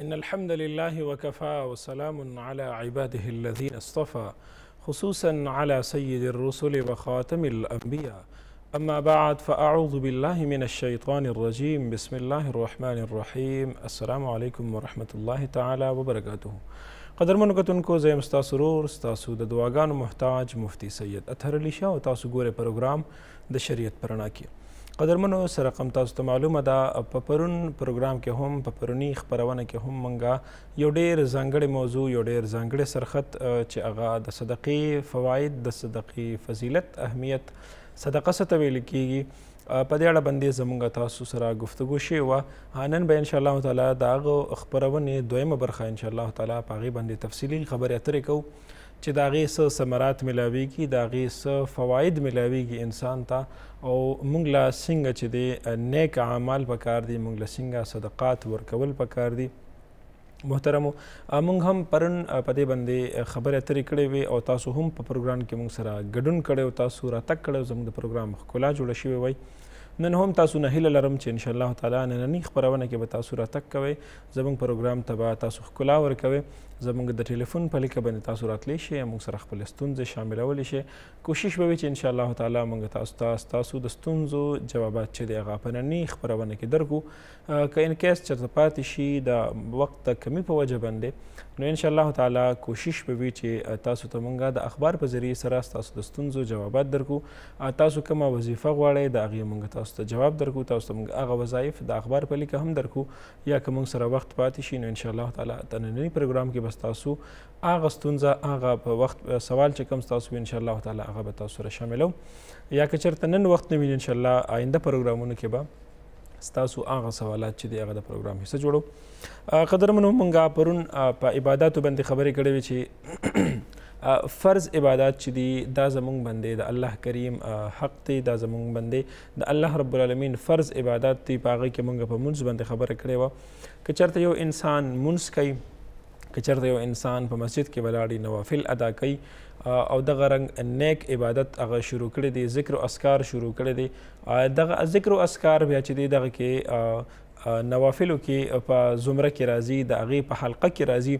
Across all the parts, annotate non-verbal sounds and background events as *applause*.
إن الحمد لله وكفى وسلام على عباده الذين اصطفى خصوصا على سيد الرسل وخاتم الأنبياء أما بعد فأعوذ بالله من الشيطان الرجيم بسم الله الرحمن الرحيم السلام عليكم ورحمة الله تعالى وبركاته قدر منکتونکو زیم ستاسو رور ستاسو د دعاګانو محتاج مفتی سید اطهر علي شاه او تاسو ګوره پروگرام د شریعت پرانا قدرمنو سره قم تاسو ته معلومه ده په پرون پروګرام کې هم په پرونی خبرونه کې هم مونږه یو ډیر ځانګړی موضوع یو ډیر ځانګړی سرخط چې هغه د صدقې فواید د صدقې فضیلت اهمیت صدقه څه ته ویل کیږي په دې اړه باندې زموږ تاسو سره گفتگو شي و هانن به ان شاء الله تعالی دا خبرونه دویمه برخه ان شاء الله تعالی پاغي باندې تفصیلی خبرې اترې کوو چې د هغې څه ثمرات میلاویږي د هغې څه فواید میلاویږي انسان ته او موږ له څنګه چې دی نیک اعمال پکار دي موږ له څنګه صدقات ورکول پکار دي محترمو موږ هم پرن په دې باندې خبره اترې کړې وي او تاسو هم په پروګرام کې موږ سره ګډون کړی او تاسو راتګ کړی زموږ د پروګرام ښکلا جوړه شوې وی نن هم تاسو نه هیله لرم چې انشاءالله تعالی نننۍ خپرونه کې به تاسو راتګ کوئ زموږ پروګرام ته به تاسو ښکلا ورکوئ زموږ د ټلیفون په لیکه باندې تاسو راتلی شئ موږ سره خپل ستونزې شاملولی شئ کوشش به وي چې ان شاء الله تعالی موږ تاسو ته تاسو د ستونزو جوابات چې دی هغه په نننی خبرونه کې درکو که ان کیس چرته پاتې شي د وخت کمی په وجه باندې نو ان شاء الله تعالی کوشش به وي چې تاسو ته موږ د اخبار په ذریعه سره تاسو د ستونزو جوابات درکو تاسو کومه وظیفه غواړئ د هغې موږ تاسو ته جواب درکو تاسو ته موږ هغه وظایف د اخبار په لیکه هم درکو یا که موږ سره وخت پاتې شي نو ان شاء الله تعالی د نننی پروګرام کې کې بس تاسو هغه ستونزه هغه په وخت سوال چې کوم تاسو ان شاء الله تعالی هغه به تاسو سره شاملو یا که چېرته نن وخت نه وي ان شاء الله آینده پروګرامونو کې به ستاسو هغه سوالات چې دی هغه د پروګرام حصہ جوړو قدرمنو مونږه پرون په عبادتو باندې خبرې کړې وې چې فرض عبادت چې دی دا زمونږ باندې د الله کریم حق دی دا زمونږ باندې د الله رب العالمین فرض عبادت دی په هغه کې مونږ په منځ باندې خبره کړې و که چېرته یو انسان منځ کوي که چېرته یو انسان په مسجد کې ولاړی نوافل ادا کوي او دغه رنګ نیک عبادت هغه شروع کړی دی ذکر او اسکار شروع کړی دی دغه ذکر او اسکار بیا چې دی دغه کې نوافلو کې په زمره کې راځي د هغې په حلقه کې راځي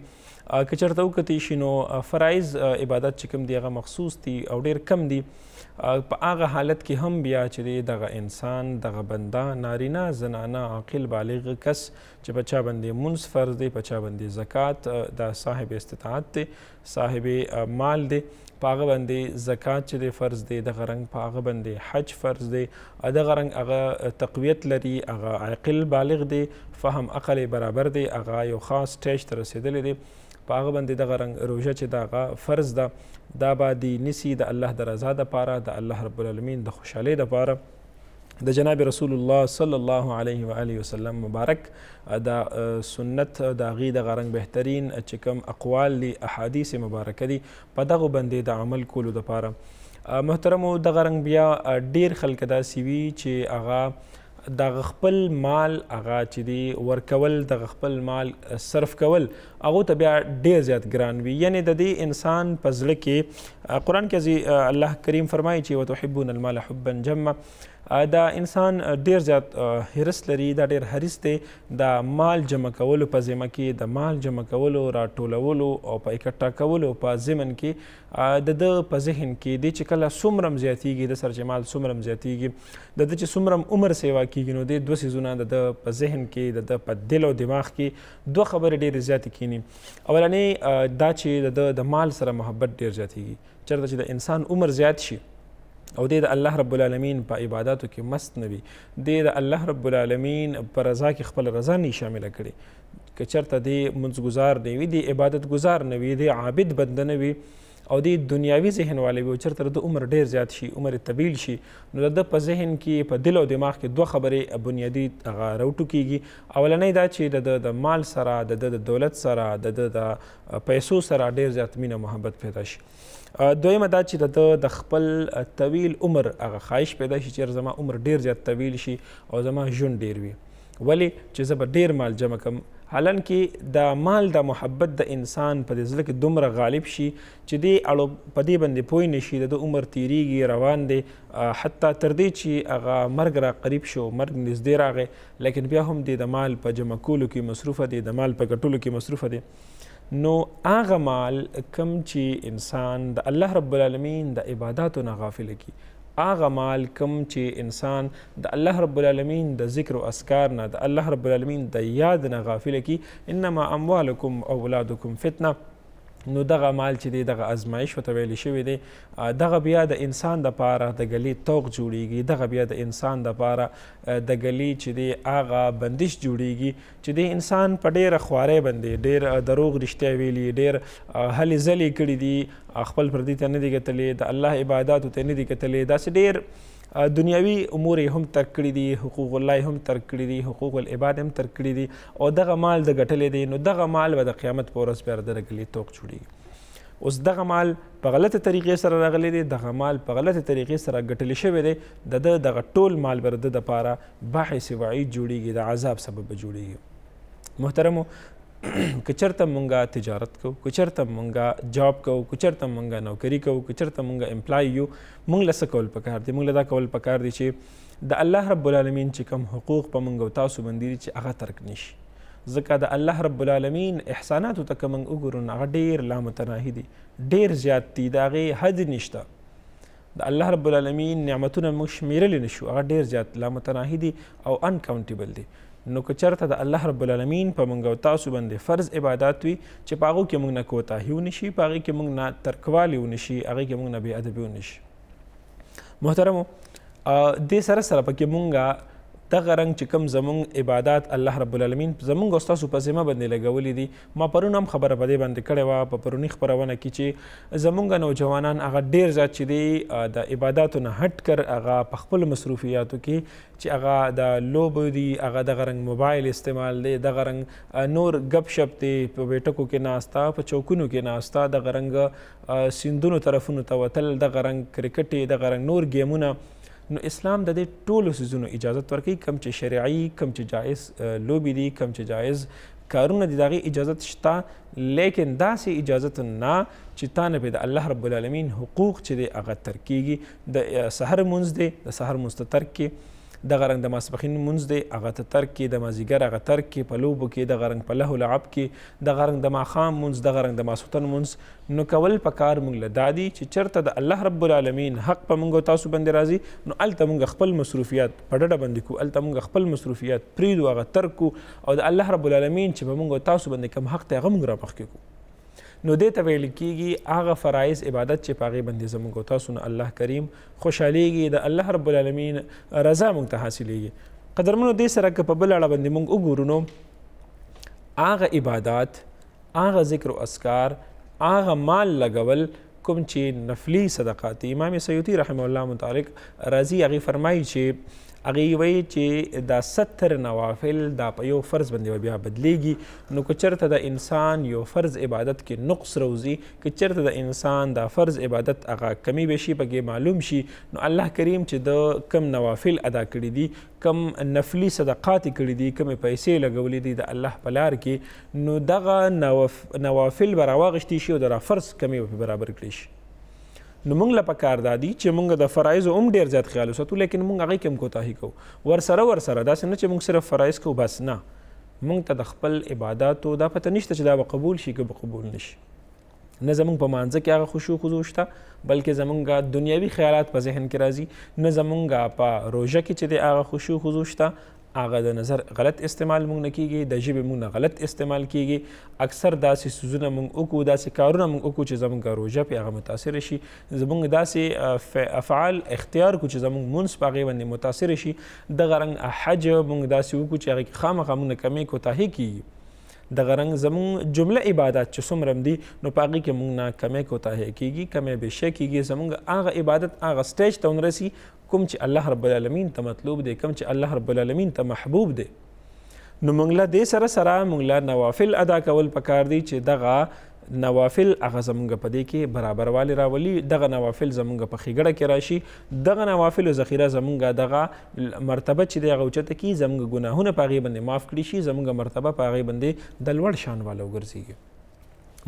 که چېرته وکتی شي نو فرایز عبادت چې کوم دی هغه مخصوص دي او ډیر کم دي په هغه حالت کې هم بیا چې دغه انسان دغه بنده نارینه زنانه عاقل بالغ کس چې په چا باندې منځ فرض دی په چا باندې زکات دا صاحب استطاعت دی صاحب مال دی په هغه باندې زکات چې دی فرض دی دغه رنګ په هغه باندې حج فرض دی دغه رنګ هغه تقویت لري هغه عاقل بالغ دی فهم عقل برابر دی هغه یو خاص ټیج ته رسېدلی دی په هغه باندې دغه رنګ روژه چې دغه فرض ده دا به د نسی د الله د رضا دپاره د الله رب العالمین د خوشحالۍ دپاره د جناب رسول الله صلی الله علیه و آله وسلم مبارک دا سنت دا غي د غرنګ بهترین چې کوم اقوال لی احادیث مبارکه دي په دغه باندې د عمل کولو لپاره محترمو د غرنګ بیا ډیر خلک دا سیوی چې اغا د خپل مال اغا چې دی ورکول د خپل مال صرف کول هغه ته بیا ډیر زیات ګران وي یعنی د دې انسان په ځل کې قران کې الله کریم فرمایي چې وتحبون المال حبا جما دا انسان ډیر زیات هرس لري دا ډیر هرس دی د مال جمع کولو په ذمه کې د مال جمع کولو راټولولو او په اکټا کولو په ضمن کې د د په ذهن کې د چې کله څومره زیاتیږي د سر جمال څومره زیاتیږي د د چې څومره عمر سیوا کیږي نو د دوه سيزونه د په ذهن کې د په دل او دماغ کې دوه خبرې ډیر زیات کینی اولنې دا چې د مال سره محبت ډیر زیاتیږي چرته چې د انسان عمر زیات شي او د الله رب العالمین په عبادتو کې مست نه وي د الله رب العالمین په رضا کې خپل رضا نه شامل کړي که چرته دی منځګزار نه وي دی عبادت گزار نه وي دی عابد بنده نه وي او دی دنیاوي ذهن والی وي چرته د عمر ډیر زیات شي عمر طویل شي نو د په ذهن کې په دل او دماغ کې دوه خبرې بنیادی هغه روټو کیږي اولنۍ دا چې د د مال سره د د دولت سره د د پیسو سره ډیر زیات مینه محبت پیدا شي دویمه دا چې د د خپل طویل عمر هغه خواهش پیدا شي چې زما عمر ډیر زیات طویل شي او زما ژوند ډیر وي ولی چې زه به ډیر مال جمع کم حالانکه دا مال د محبت د انسان په ځل کې دومره غالب شي چې دی اړو په دې باندې پوي نشي د عمر تیریږي روان دی حتی تر دې چې هغه مرګ را قریب شو مرګ نږدې راغی لیکن بیا هم دی د مال په جمع کولو کې مصروفه دی د مال په ګټلو کې مصروفه دی نو هغه مال کم چې انسان د الله رب العالمین د عبادتو نه غافل کی هغه مال کم چې انسان د الله رب العالمین د ذکر او اسکار نه د الله رب العالمین د یاد نه غافل کی انما اموالکم اولادکم فتنه نو دغه مال چې دی دغه ازمایش ورته ویلې شوی دی دغه بیا د انسان د پاره د ګلې توق جوړیږي دغه بیا د انسان د پاره د ګلې چې دی هغه بندش جوړیږي چې دی انسان په ډیره خوارې باندې ډیر دروغ رښتیا ویلي ډیر هلې ځلې کړې دي خپل پردي ته نه دی کتلې د الله عبادت ته نه دی کتلې داسې ډیر دنیوي امور هم ترک کړي دي حقوق الله هم ترک کړي دي حقوق العباد هم ترک کړي دي او دغه مال د غټلې دي نو دغه مال به د قیامت پر ورځ به درګلې توق جوړي اوس دغه مال په غلطه طریقې سره راغلی دی دغه مال په غلطه طریقې سره ګټل شوی دی د دغه ټول مال بر د لپاره باحث وعید جوړیږي د عذاب سبب جوړیږي محترمو که چېرته مونږه تجارت کوو که چېرته مونږه جاب کوو که چېرته مونږه نوکري کوو که چېرته مونږه امپلای یو مونږ له څه کول پکار دي مونږ له دا کول پکار دي چې د الله رب العالمین چې کوم حقوق په مونږ او تاسو باندې دي چې هغه ترک نشي ځکه د الله رب العالمین احساناتو ته که مونږ وګورو نو هغه ډېر لامتناهي دي ډېر زیات دي د هغې حد نشته د الله رب العالمین نعمتونه موږ شمیرلی نشو هغه ډیر زیات لامتناهي دي او انکاونټیبل دي نو که چرته د الله رب العالمین په موږ او تاسو باندې فرض عبادت وي چې په هغو کې موږ نه کوتاهي ونشي په هغې کې موږ نه ترکوالي ونشي هغې کې موږ نه بې ادبي ونشي محترمو دې سره سره پکې مونږه دغه رنګ چې کوم زمونږ عبادت الله رب العالمین زمونږ استادو په ذمه باندې لګولې دي ما پرون هم خبره په دې باندې کړې وه په پرونی خبرونه کې چې زمونږ نوجوانان هغه ډیر زیات چې دی د عبادتو نه هټ کر هغه په خپل مصروفیاتو کې چې هغه د لوبو دي هغه دغه رنګ موبایل استعمال دی دغه رنګ نور ګپ شپ دی په بیټکو کې ناستا په چوکونو کې ناستا دغه رنګ سیندونو طرفونو ته وتل دغه رنګ کرکټ دغه رنګ نور ګیمونه نو اسلام د دې ټولو سيزونو اجازه ورکوي کم چې شرعي کم چې جائز لوبي دي کم چې جائز کارونه د دغه اجازت شته لیکن داسې اجازت نه چې تا نه به د الله رب العالمین حقوق چې دی هغه ترکیږي د سحر منځ دی د سحر مستترک کې دغه رنګ د ماسپخین مونځ دی هغه ته ترک کې د مازیګر هغه ترک کې په لوبو کې دغه رنګ په لهو لعب کې دغه رنګ د ماښام مونځ دغه رنګ د ماسوتن مونځ نو کول په کار مونږ له دادی چې چرته د الله رب العالمین حق په مونږ تاسو باندې راځي نو الته مونږ خپل مصروفیات په ډډه باندې کو الته مونږ خپل مصروفیات پریدو هغه ترکو او د الله رب العالمین چې به مونږ تاسو باندې کوم حق ته هغه مونږ راپخکې کو نو دې ته ویل کیږي هغه فرایض عبادت چې پاغي باندې زموږ تاسو نه الله کریم خوشحاليږي د الله رب العالمین رضا مونږ ته حاصلېږي قدرمنو دې سره که په بل اړه باندې مونږ وګورو نو هغه عبادت هغه ذکر او اسکار هغه مال لګول کوم چې نفلی صدقات امام سیوطي رحمه الله متعلق رضی هغه فرمایي چې هغه وی چې دا 70 نوافل دا په یو فرض باندې بیا بدلیږي نو که چرته د انسان یو فرض عبادت کې نقص روزي که چرته د انسان دا فرض عبادت هغه کمی بشي پکې معلوم شي نو الله کریم چې د کم نوافل ادا کړی دي کم نفلی صدقات کړی دي کم پیسې لګولې دي د الله په لار کې نو دغه نوافل به راواغښتي شي او د فرض کمی برابر کړی شي نو موږ له پکار دادی چې موږ د فرایز هم ډیر زیات خیال وساتو لیکن موږ هغه کوم کوتاهی کو ور سره ور سره دا نه چې موږ صرف فرایز کو بس نه موږ ته د خپل عبادتو دا پته نشته چې دا به قبول شي که به قبول نشي نه زمونږ په مانځه کې هغه خوشو خضوع شته بلکې زمونږ دنیوي خیالات په ذهن کې راځي نه زمونږ په روژه کې چې د هغه خوشو خضوع شته هغه د نظر غلط استعمال مونږ نه کیږي د ژبې مونږ نه غلط استعمال کیږي اکثر داسې سوزونه مونږ وکړو داسې کارونه مونږ وکړو چې زمونږ روژه پې هغه متاثره شي زمونږ داسې افعال اختیار کړو چې زمونږ مونځ په هغې باندې متاثره شي دغه رنګ حج مونږ داسې وکړو چې هغې کې خامخا مونږ نه کمې کوتاهي کیږي د غرنګ زمون جمله عبادت چې څومره دي نو پاږي کې مونږ نه کمې کوته کیږي کمې به شي کیږي زمونږ هغه عبادت هغه سټیج ته ونرسي کوم چې الله رب العالمین ته مطلوب دی کوم چې الله رب العالمین ته محبوب دی نو مونږ له دې سره سره مونږ له نوافل ادا کول پکار دي چې دغه نوافل هغه زمونږ په دې کې برابر والی راولي دغه نوافل زمونږ په خېګړه کې راشي دغه نوافل ذخیره زمونږ دغه مرتبه چې دغه اوچته کې زمونږ ګناهونه په هغې باندې معاف کړي شي زمونږ مرتبه په هغې باندې د لوړ شان والا وګرځېږي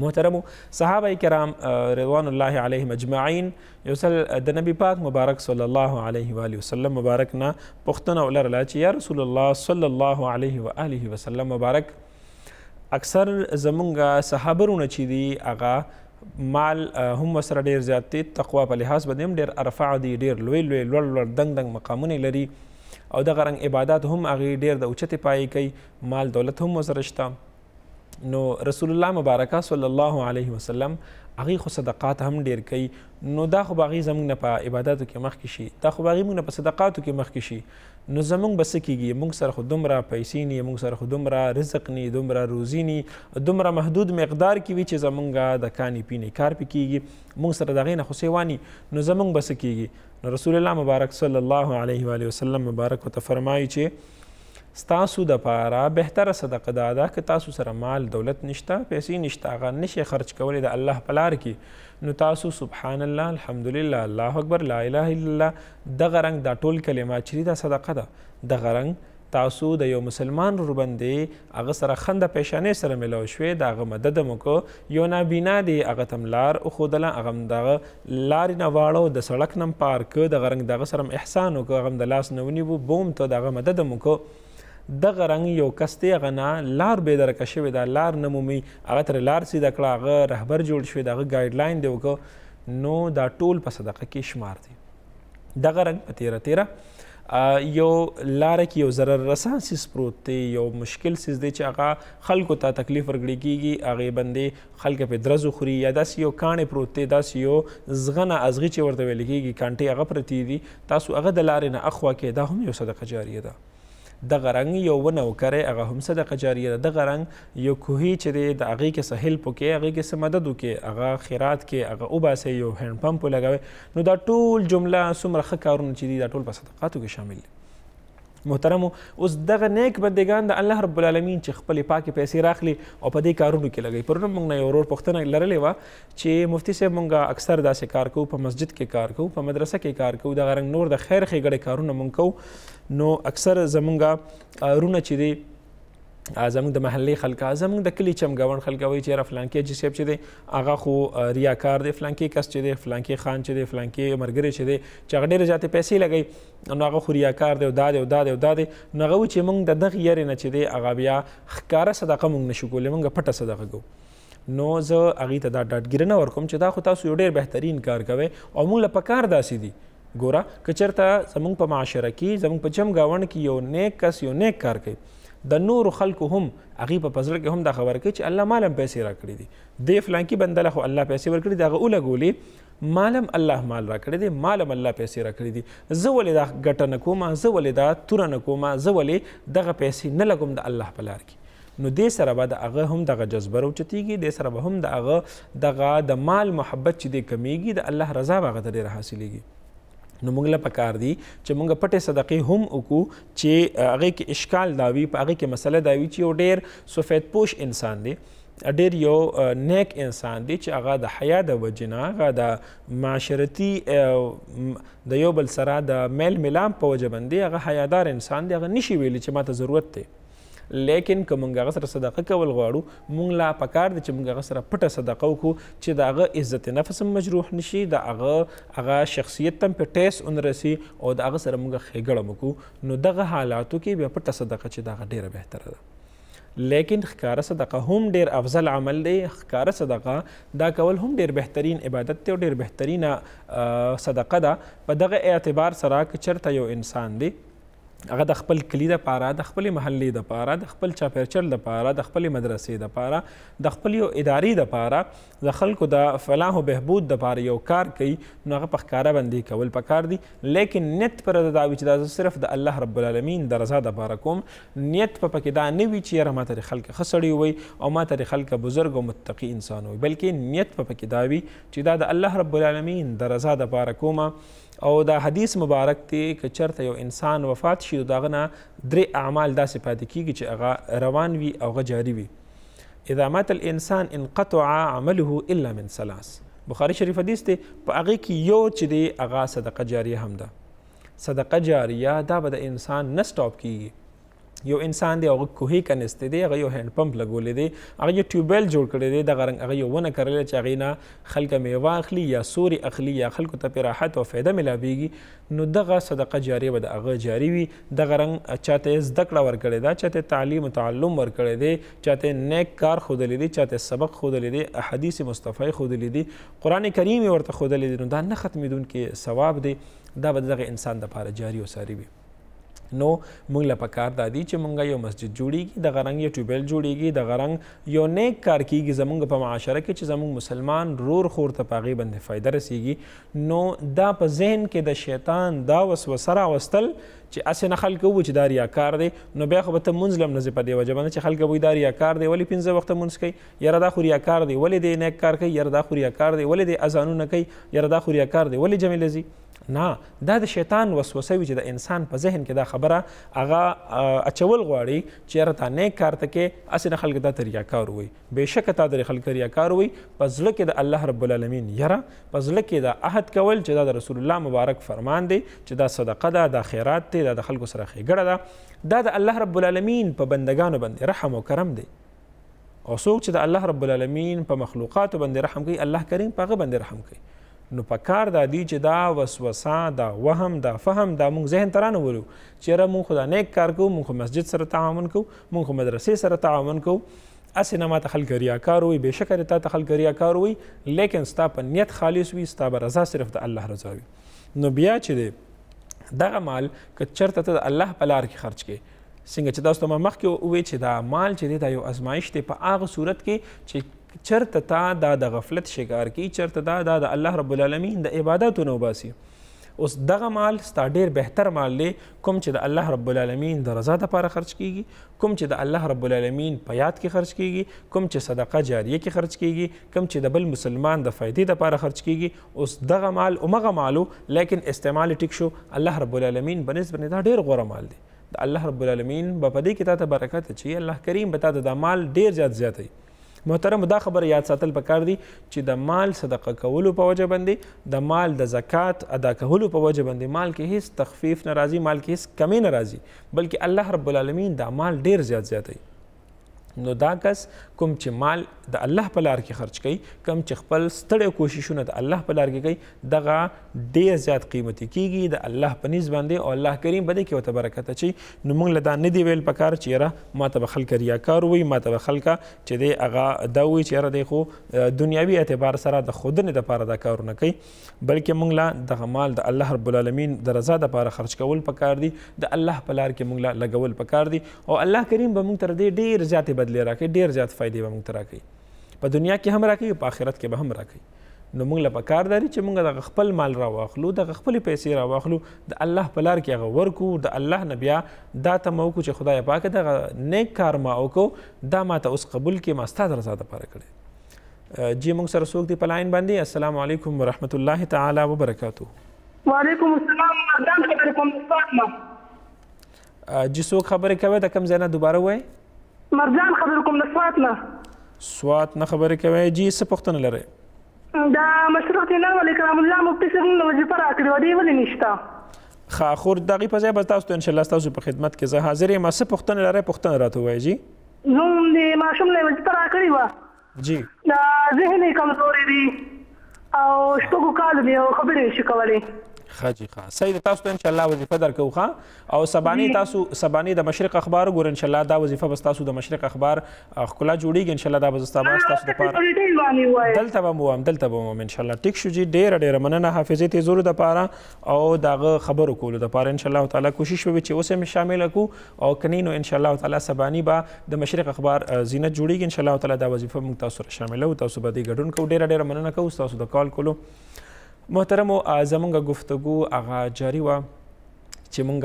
محترمو صحابه کرام رضوان الله علیهم اجمعین یو سل د نبی پاک مبارک صلی الله علیه و آله وسلم مبارک نه پښتنه ولر لا چې یا رسول الله صلی الله علیه و آله وسلم مبارک اکثر زمونږ صحابرونه چې دي هغه مال هم سره ډیر زیات دی تقوا په لحاظ باندې هم ډیر ارفع دي ډیر لوی لوی لوړ لوړ دنګ دنګ مقامونه لري او دغه رنګ عبادت هم هغې ډیر د اوچتې پایې کوي مال دولت هم ورسره شته نو رسول الله مبارکه صلی الله علیه وسلم هغې خو صدقات هم ډیر کوي نو دا خو به هغې زموږ نه په عباداتو کې مخکې شي دا خو به هغې موږ نه په صدقاتو کې مخکې شي نو زمونږ به څه کېږي موږ سره خو دومره پیسې نه موږ سره خو دومره رزق نه دومره روزي نه دومره محدود مقدار کې وي چې زمونږ د کانې پیینې کار پې کېږي موږ سره د هغې نه خو سیواني نو زمونږ به څه کېږي نو رسول الله مبارک صلی الله علیه وآله وسلم مبارک ورته فرمایي چې ستاسو د پاره بهتره صدقه دا ده که تاسو سره مال دولت نشته پیسې نشته هغه نشي خرج کولی د الله په لار کې نو تاسو سبحان الله الحمدلله الله اکبر لا اله الا الله دغه رنګ دا ټول کلمات چې دا صدقه ده دغه رنګ تاسو د یو مسلمان روبندې هغه سره خنده پېښانې سره ملو شوې دا هغه مدد مو کو یو نابینا دی هغه تم لار او خودله هغه دغه لارې نه واړو د سړک نم پارک د غرنګ دغه سره احسان وکړو هغه د لاس نونی بو بوم ته دغه مدد مو کو دغه رنګ یو کس دی هغه نه لار بې درکه شوې ده لار نه مومي هغه ترې لار سیده کړه هغه رهبر جوړ شوی د هغه ګایډلاین دی وکړه نو دا ټول په صدقه کې شمار دی دغه رنګ په تیره تیره یو لار کې یو ضرر رسان سیس پروت دی یو مشکل سیس دی چې هغه خلکو ته تکلیف ورګړي کیږي هغه بندې خلک په درز خوري یا داس یو کانې پروت دی داس یو زغنه ازغی چې ورته ویل کیږي کانټي هغه پرتی دی تاسو هغه د لارې نه اخوا کې دا هم یو صدقه جاریه ده دغه رنګ یو ونه وکړئ هغه هم صدقه جاریه ده دغه رنګ یو کوهی چې دی د هغې کې سهیل پکې هغې کې څه مدد وکړي هغه خیرات کې هغه وباسئ یو هینډ پمپ ولګوئ نو دا ټول جمله څومره ښه کارونه چې دي دا ټول په صدقاتو کې شامل دي محترم اوس دغه نیک بندگان د الله رب العالمین چې خپلې پاکې پېسې راخلي او په دې کارونو کې لګي پرون موږ نه یو ورور پوښتنه لرلې وه چې مفتي صاحب موږ اکثر داسې کار کوو په مسجد کې کار کوو په مدرسه کې کار کوو دغه رنګ نور د خیر ښېګړې کارونه موږ کوو نو اکثر زمونږه رونه چې دی زمونږ د محلي خلک زمونږ د کلی چمګاون خلک وایي چې را فلانکی چې سیب چې دی هغه خو ریاکار دی فلانکی کس چې دی فلانکی خان چې دی فلانکی مرګری چې دی چې هغه ډېر زیاتې پیسې لګوي نو هغه خو ریاکار دی او دا دی او دا دی او دا دی نو هغه چې موږ د دغه یارې نه چې دی هغه بیا ښکاره صدقه موږ نشو کولی موږ پټه صدقه کوو نو زه هغې ته دا ډاډګیرنه ورکوم چې دا خو تاسو یو ډېر بهترین کار کوئ او موږ له پکار داسې دي ګوره که چېرته زمونږ په معاشره کې زمونږ په چم گاونډ کې یو نیک کس یو نیک کار کوي د نورو خلکو هم هغې په پزړه کې هم دا خبره کوي چې الله مالم پیسې راکړي دي دی فلانکي بنده له خو الله پیسې ورکړي دي هغه ولګولې مالم الله مال راکړی دی مالم الله پیسې راکړي دي زه ولې دا ګټه نه کوم زه ولې دا توره نه کوم زه ولې دغه پیسې نه لګوم د الله په لار کې نو دې سره به د هغه هم دغه جذبه راوچتېږي دې سره به هم د هغه دغه د مال محبت چې دی کمیږي د الله رضا به هغه ته ډېره حاصلېږي نو موږ له پکار دي چې موږ پټه صدقې هم وکړو چې هغه کې اشکال داوي په هغه کې مسله داوي چې یو ډېر سفید پوش انسان دی ډېر یو نیک انسان دی چې هغه د حیا د وجنا هغه د معاشرتي د یو بل سره د میل ملام په وجه باندې هغه حیادار انسان دی هغه نشي ویلی چې ماته ضرورت دی لیکن که مونږ هغه سره صدقه کول غواړو مونږ لا پکار دی چې مونږ هغه سره پټه صدقه وکړو چې د هغه عزت نفس هم مجروح نشي د هغه هغه شخصیت ته هم پې ټیس ونرسي او د هغه سره مونږ ښېګړه وکړو نو دغه حالاتو کې بیا پټه صدقه چې دغه ډیره بهتره ده لیکن ښکاره صدقه هم ډیر افضل عمل دی ښکاره صدقه دا کول هم ډیر بهترین عبادت دی او ډیر بهترینه صدقه ده په دغه اعتبار سره که چېرته یو انسان دی هغه د خپل کلی د پاره د خپل محلې د پاره د خپل چاپیرچل د پاره د خپل مدرسې د پاره د خپل یو ادارې د پاره د خلکو د فلاح او بهبود د پاره یو کار کوي نو هغه په ښکاره باندې کول پکار دي لیکن نیت پر د داوی چې دا صرف د الله رب العالمین د رضا د پاره کوم نیت په پکې دا نه وي چې یاره ما ترې خلک ښه سړی وي او ما ترې خلک بزرګ او متقي انسان وي بلکې نیت په پکې دا وي چې دا د الله رب العالمین د رضا د پاره کومه او دا حدیث مبارک دی که چرته یو انسان وفات شي شي نو د هغه نه درې اعمال داسې پاتې کیږي چې هغه روان وي او هغه جاري وي اذا مات الانسان انقطع عمله الا من ثلاث بخاری شریف حدیث دی په هغه کې یو چې دی هغه صدقه جاریه هم ده صدقه جاریه دا به د انسان نه سټاپ کیږي یو انسان دی هغه کوهی کنستې دی هغه یو هینډ پمپ لګولې دی هغه یو ټیوبویل جوړ کړی دی دغه رنګ هغه یو ونه کرلې چې هغې نه خلکه میوه اخلي یا سوري اخلي یا خلکو ته پرې راحت او فایده میلاویږي نو دغه صدقه جاریه به د هغه جاري وي دغه رنګ چاته زده کړه ورکړې ده چاته تعلیم او تعلم ورکړی دی چاته نیک کار ښودلی دی چاته سبق ښودلی دی احادیث مصطفی ښودلی دی قرآن کریم یې ورته ښودلی دی نو دا نه ختمېدونکې ثواب دی دا به د دغه انسان دپاره جاري وساري وي نو موږ له پکار د دې چې مونږه یو مسجد جوړیږي د غرنګ یو ټوبل جوړیږي د غرنګ یو نیک کار کیږي زمونږ په معاشره کې چې زمونږ مسلمان رور خور ته پاغي باندې فائدہ رسیږي نو دا په ذهن کې د شیطان دا وسوسه راوستل چې اسې نه خلک وو چې دا ریاکار دی نو بیا خو به ته مونځ لم نه په دې وجه باندې چې خلک وایي دا ریاکار دی ولې پنځه وخته مونځ کوي یاره دا خو ریاکار دی ولې دی نیک کار کوي یاره دا خو ریاکار دی ولې دی اذانونه کوي یاره دا خو ریاکار دی ولې جمع لزی نه دا د شیطان وسوسه وي چې د انسان په ذهن کې دا خبره هغه اچول غواړي چې یاره تا نیک کار ته کې اسې نه خلک دا ته ریاکار وي بېشکه تا د خلک ریاکار وي په زړه کې د الله رب العالمین یاره په زړه کې دا عهد کول چې دا د رسول الله مبارک فرمان دی چې دا صدقه ده دا خیرات سختي دا د خلکو سره ښېګړه ده دا د الله رب العالمین په بندگانو باندې رحم او کرم دی او څوک چې د الله رب العالمین په مخلوقاتو باندې رحم کوي الله کریم په هغه باندې رحم کوي نو پکار دا دی چې دا وسوسه دا وهم دا فهم دا مونږ ذهن ته رانولو چې یاره مونږ خو دا نیک کار کوو مونږ خو مسجد سره تعاون کوو مونږ خو مدرسې سره تعاون کوو هسې نه ماته خلک ریاکار وي بېشکه تا ته خلک ریاکار وي لیکن ستا په نیت خالص وي ستا به رضا صرف د الله رضا وي نو بیا چې دی دغه مال که چرته ته د الله په لار کې خرج کړي څنګه چې تاسو ته مخکې ووی چې دا مال چې دی دا یو ازمایش دی په هغه صورت کې چې چرته تا دا د غفلت شکار کی چرته دا د الله رب العالمین د عبادتونو باسي اوس دغه مال ستا ډیر بهتر مال دی کوم چې د الله رب العالمین د رضا لپاره خرج کیږي کوم چې د الله رب العالمین په یاد کې خرج کیږي کوم چې صدقه جاریه کې خرج کیږي کوم چې د بل مسلمان د فائدې لپاره خرج کیږي اوس دغه مال اومغه مالو لیکن استعمال ټیک شو الله رب العالمین بنسبت دا ډیر غوره مال دی د الله رب العالمین په دې کې تا ته برکت اچي الله کریم به تا ته دا مال ډیر زیات زیاتی محترم دا خبر یاد ساتل پکار دي چې د مال صدقه کولو په وجه باندې د مال د زکات ادا کولو په وجه باندې مال کې هیڅ تخفیف نه راځي مال کې هیڅ کمی نه راځي بلکې الله رب العالمین دا مال ډیر زیات زیاتوي نو دا کس کوم چې مال د الله په لار کې خرج کړي کم چې خپل ستړي کوششونه د الله په لار کې کوي دغه ډېر زیات قیمتي کیږي د الله په نس باندې او الله کریم بده کې وته برکت اچي نو موږ لدا نه دی ویل پکار چې را ما ته خلک ریاکار وي ما ته خلک چې دی هغه دا وي چې را دی خو دنیوي اعتبار سره د خودنه د پاره دا کارونه کوي بلکې موږ لا دغه مال د الله رب العالمین د رضا د پاره خرج کول پکار دي د الله په لار کې موږ لګول پکار دي او الله کریم به موږ تر دې ډېر زیاتې بدلی راکوي ډیر زیات فائدې به موږ ته راکوي په دنیا کې هم راکوي په آخرت کې به هم راکوي نو موږ له پکار داري چې موږ د خپل مال را واخلو د خپل پیسې را واخلو د الله په لار کې هغه ورکو د الله نه بیا دا ته مو کو چې خدای پاک د نیک کار ما وکړو دا ما ته اوس قبول کې ما ستاسو رضا لپاره کړی جی موږ سره څوک دی په لاین باندې السلام علیکم ورحمت الله تعالی وبرکاتہ وعلیکم السلام مدام خبرې کوم جی څوک خبرې کوي د کوم ځای نه دوباره وایي مرجان خبر کوم د سوات نه سوات نه خبرې کوي جی څه پوښتنه لرئ دا مشروع تینر ولې کرام الله مفتي صاحب نو وظیفه راکړې و دی ولې نشته خا خور دغه په ځای به تاسو ان شاء الله تاسو په خدمت کې زه حاضر یم څه پوښتنه لرئ پوښتنه راته وایي جی نو دې ماشوم نه وظیفه راکړې و جی دا ذهني کمزوري دي او شپږو کال دی خبرې شي کولای خاجي خا سید تاسو ته ان شاء الله وظیفه درکو خا او سبانی تاسو سبانی د مشرق اخبار ګور ان شاء الله دا وظیفه بس تاسو د مشرق اخبار خلا جوړیږي ان شاء الله دا بس تاسو د پاره دلته به مو دلته به مو ان شاء الله ټیک شو جی ډیر ډیر مننه حافظه ته زور د پاره او دغه خبرو کول د پاره ان شاء الله تعالی کوشش وکړي چې اوس هم شامل کو او کنینو ان شاء الله تعالی سبانی به د مشرق اخبار زینت جوړیږي ان شاء الله تعالی دا وظیفه موږ تاسو سره شامل او تاسو به دې ګډون کو ډیر ډیر مننه کو تاسو د کال کولو محترمو زمونږ گفتگو هغه جاری و چې مونږ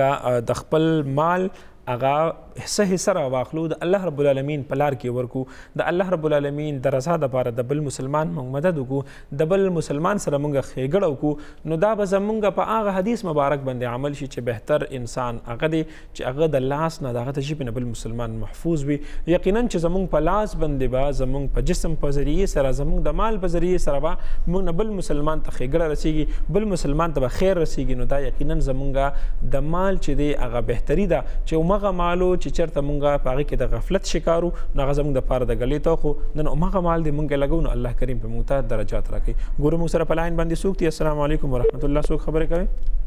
د خپل مال هغه حصہ حصہ را واخلو د الله رب العالمین په لار کې ورکو د الله رب العالمین د رضا د پاره د بل مسلمان مونږ مدد وکړو د بل مسلمان سره مونږ ښېګړه وکړو نو دا به زمونږ په هغه حدیث مبارک باندې عمل شي چې بهتر انسان هغه دی چې هغه د لاس نه د هغه د ژبې نه بل مسلمان محفوظ وي یقینا چې زمونږ په لاس باندې به زمونږ په جسم په ذریعې سره زمونږ د مال په ذریعې سره به مونږ بل مسلمان ته ښېګړه رسیږي بل مسلمان ته به خیر رسیږي نو دا یقینا زمونږ د مال چې دی هغه بهتري ده چې مغه مالو چې چرته مونږه پاغه کې د غفلت شکارو ناغه زمونږ د پاره د غلې ته خو نن امغه مال دې مونږه لګو نو الله کریم په مونږ ته درجات راکړي ګورو مو سره پلاین باندې سوکتي السلام علیکم ورحمت الله سو خبره کوي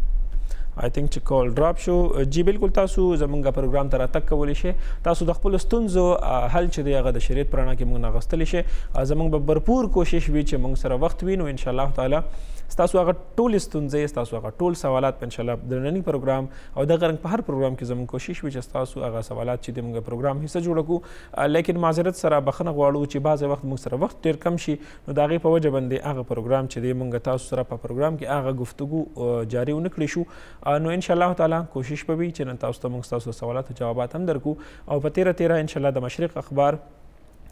آی تھنک چې کال ډراپ شو جی بالکل تاسو زمونږ پروګرام ته راتګ کولی شئ تاسو د خپل ستونزو حل چې دی هغه د شریعت پرانا کې مونږ نغستلی شئ زمونږ به بھرپور کوشش وی چې مونږ سره وخت وینو ان شاء الله تعالی تاسو هغه ټول ستونزې تاسو هغه ټول سوالات په ان شاء الله د نننی پروګرام او د غرنګ په هر پروګرام کې زموږ کوشش وي چې تاسو هغه سوالات چې د موږ پروګرام حصہ جوړ کړو لیکن معذرت سره بخنه غواړو چې بعض وخت موږ سره وخت ډیر کم شي نو دا غي په وجه باندې هغه پروګرام چې د موږ تاسو سره په پروګرام کې هغه گفتگو جاری ونکړي شو نو ان شاء الله تعالی کوشش به وي چې نن تاسو ته موږ تاسو سوالات او جوابات هم درکو او په 13 13 ان شاء الله د مشرق اخبار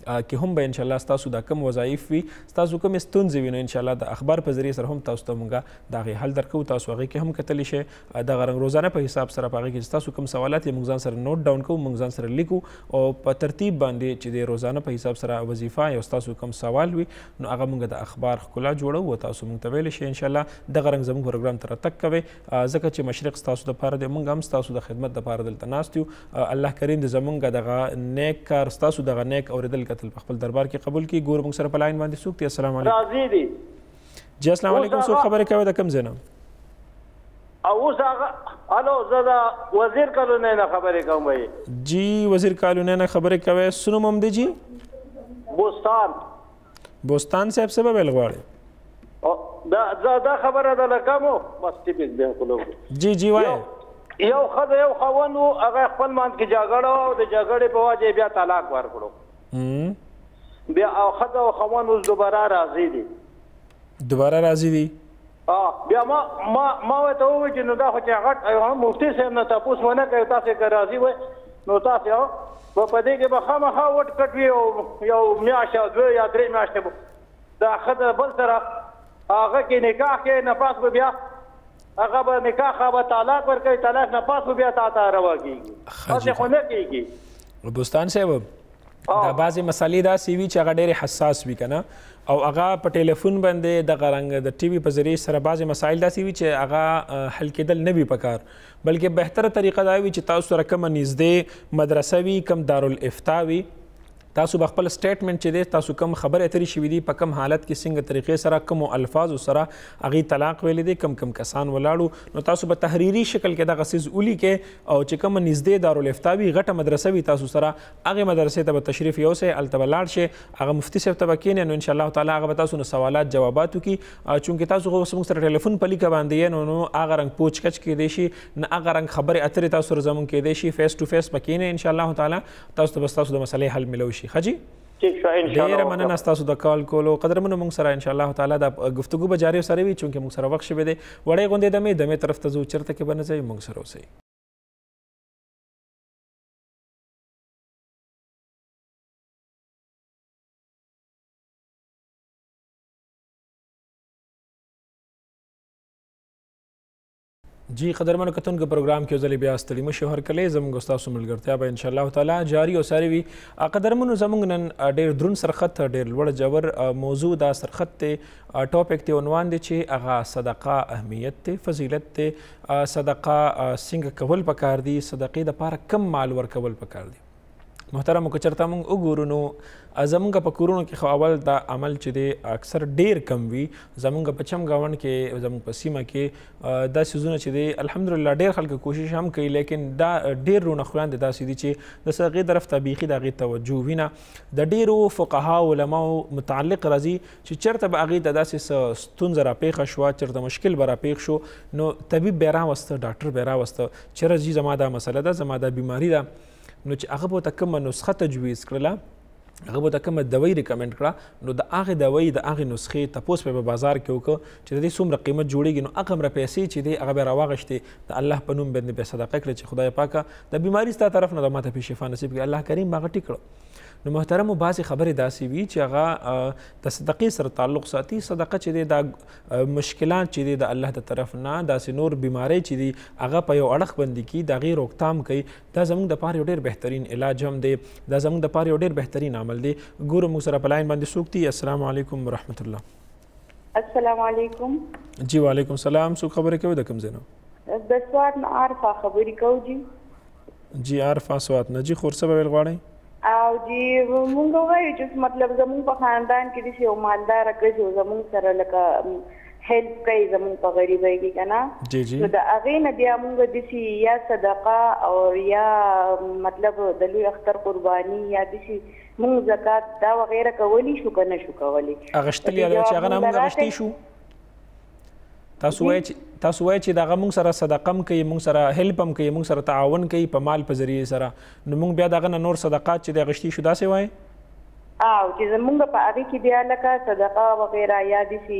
کې هم به ان شاء الله تاسو د کم وظایف وي تاسو کوم ستونزې وینئ ان شاء الله د اخبار په ذریعه سره هم تاسو ته مونږه دا غي حل درکو تاسو هغه کې هم کتلی شي د غرنګ روزانه په حساب سره پاږي چې تاسو کوم سوالات مونږ ځان سره نوٹ ډاون کوو مونږ ځان سره لیکو او په ترتیب باندې چې د روزانه په حساب سره وظیفه یا تاسو کوم سوال وي نو هغه مونږ د اخبار خلا جوړو او تاسو مونږ ته ویل شي ان شاء الله د غرنګ زموږ پروګرام تر تک کوي ځکه چې مشرق تاسو د پاره د مونږ هم تاسو د خدمت د پاره دلته ناست یو الله کریم د زمونږ دغه نیک کار تاسو دغه نیک اوریدل قتل په خپل دربار کې قبول کی ګور موږ سره په لاین باندې څوک دی السلام علیکم راضی دی جی السلام علیکم څوک خبرې کوي د کم زینم او اوس هغه الو زدا وزیر کالونه نه خبرې کوم وای جی وزیر کالونه نه خبرې کوي سنوم هم دی جی بوستان بوستان صاحب سبب الغواړي دا دا خبره ده لکمو مستی په بین خلو جی جی وای یو خدای یو خوند هغه خپل مان کې جګړه او د جګړې په واجه بیا طلاق ورکړو بیا او خدا او خوان اوس دوباره راځي دي دوباره راځي دي اه بیا ما ما ما ته وې چې نو دا خو چې غټ ایوه مفتي صاحب نه تاسو ونه کوي تاسو کې راځي وې نو تاسو په پدې کې به خامخا وټ کټ وی او یو میاشه دوه یا درې میاشته دا خدا بل طرف هغه کې نکاح کې نفاس به بیا هغه به نکاح هغه طلاق ورکړي طلاق نفاس به بیا تا ته روا کیږي خو نه کیږي دوستان صاحب دا بعضی مسالې دا سی وی چې هغه ډېر حساس وي کنه او هغه په ټلیفون باندې د غرنګ د ټي وي په ذریعه سره بعضی مسایل دا سی وی چې هغه حل کېدل نه وي پکار بلکې بهتره طریقه دا وي چې تاسو سره کوم نږدې مدرسه وي کوم دارالافتا وي تاسو به خپل سټیټمنټ چې دی تاسو کوم خبره اترې شوې دي په کوم حالت کې څنګه طریقې سره کوم الفاظ سره اغي طلاق ویل دي کم کم کسان ولاړو نو تاسو په تحریری شکل کې دا غسیز اولی کې او چې کوم نږدې دارالفتاوی غټه مدرسې وي تاسو سره اغه مدرسې ته تشریف یو سه التبلاړ شي اغه مفتي صاحب ته کېنه نو ان شاء الله تعالی اغه تاسو نو سوالات جوابات کی چونکه تاسو غو سم سره ټلیفون پلي کا باندې نو نو اغه رنگ پوښ کچ کې دی شي نه اغه رنگ خبره اترې تاسو سره زمون کې دی شي فیس ټو فیس پکې نه ان شاء الله تعالی تاسو ته بس تاسو د مسلې حل ملوي شي خجی ډیره مننه تاسو د کال کولو قدرمنو موږ سره ان شاء الله تعالی د غفتگو به جاری وسره وي چې موږ سره وخت شوه دی وړې غونډې د مې د مې طرف ته زو چرته کې بنځي موږ سره وسی جی قدرمن کتونکو پروګرام کې ځلې بیا ستړي مشه هر کله زموږ تاسو ملګرتیا به ان شاء الله تعالی جاری او ساری وي قدرمن زموږ نن ډېر درن سرخط ډېر لوړ جوړ موضوع دا سرخط ته ټاپک ته عنوان دی چې اغا صدقه اهمیت ته فضیلت ته صدقه څنګه کول پکار دی صدقې د لپاره کم مال ورکول پکار دی محترم کچرتا موږ وګورو نو زمونږ په کورونو کې خو اول دا عمل چې دی اکثر ډیر کم وي زمونږ په چم گاون کې زمونږ په سیمه کې دا سيزونه چې دی الحمدلله ډیر خلک کوشش هم کوي لیکن دا ډیر رونه خوان دي دا سيدي چې د سغه طرف ته بيخي دا غي توجه وینه د ډیرو فقها علما متعلق راځي چې چرته به اغي داسې ستونزه را پیښ شو چرته مشکل برا پیښ شو نو طبيب به را وسته ډاکټر به را وسته چې راځي زما دا مسله ده زما دا بیماری ده نو چې هغه به تکمه نسخه تجویز کړله هغه به کوم دوی ریکمند کړه نو د هغه دوی د هغه نسخې تپوس په بازار کې وکړه چې د دې څومره قیمت جوړیږي نو هغه مر پیسې چې دی هغه به راوغښتې د الله په نوم باندې به صدقه کړي چې خدای پاکه د بیماری ستاسو طرف نه د ماته پیشفا نصیب کړي الله کریم هغه ټیکړو نو محترم بعضی خبرې داسې وي چې هغه د صدقې سره تعلق ساتي صدقه چې دی دا مشکلات چې دی د الله د طرف نه داسې نور بیماری چې دی هغه په یو اړخ باندې کی د غیر روکتام کوي دا زموږ د پاره یو ډیر بهترین علاج هم دی دا زموږ د پاره یو ډیر بهترین عمل دی ګورو موږ سره په لاین باندې سوکتي السلام علیکم ورحمت الله السلام علیکم جی وعلیکم السلام سو خبره کوي د کوم ځای نه د سواد نه عارفه خبرې کوو جی جی عارفه سواد نه جی خورسه به ویل غواړئ او دی مونږ وایو چې مطلب زمونږ په خاندان کې د یو مالدار کس زمونږ سره لکه هیلپ کوي زمونږ په غریبۍ کې کنه جی جی نو دا هغه نه بیا مونږ د سی یا صدقه او یا مطلب د لوی اختر قرباني یا د سی مونږ زکات دا وغیرہ کولی شو کنه شو کولی اغشتلی چې هغه نه مونږ اغشتي شو تاسو وای چې تاسو وای چې دغه موږ سره صدقم کوي موږ سره هیلپ هم کوي موږ سره تعاون کوي په مال په ذریعه سره نو موږ بیا دغه نور صدقات چې د غشتي شو داسې وای او چې زمونږ په هغه کې بیا لکه صدقه وغیرہ یا د شي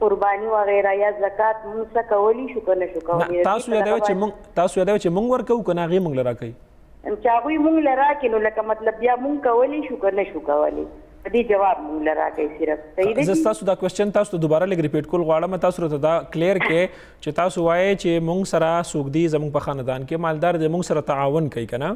قرباني وغیرہ یا زکات موږ څه کولی شو کنه شو کولی تاسو یادوي چې موږ تاسو یادوي چې موږ ورکو کنه غي موږ لرا کوي چې هغه موږ لرا کینو لکه مطلب بیا موږ کولی شو کنه شو کولی دې جواب موږ راکې صرف صحیح دی زه تاسو دا کوېشن تاسو دوباره لګ ریپیټ کول غواړم تاسو ته دا کلیر کې چې تاسو وایي چې موږ سره سوګ دی زموږ په خاندان کې مالدار دې موږ سره تعاون کوي کنه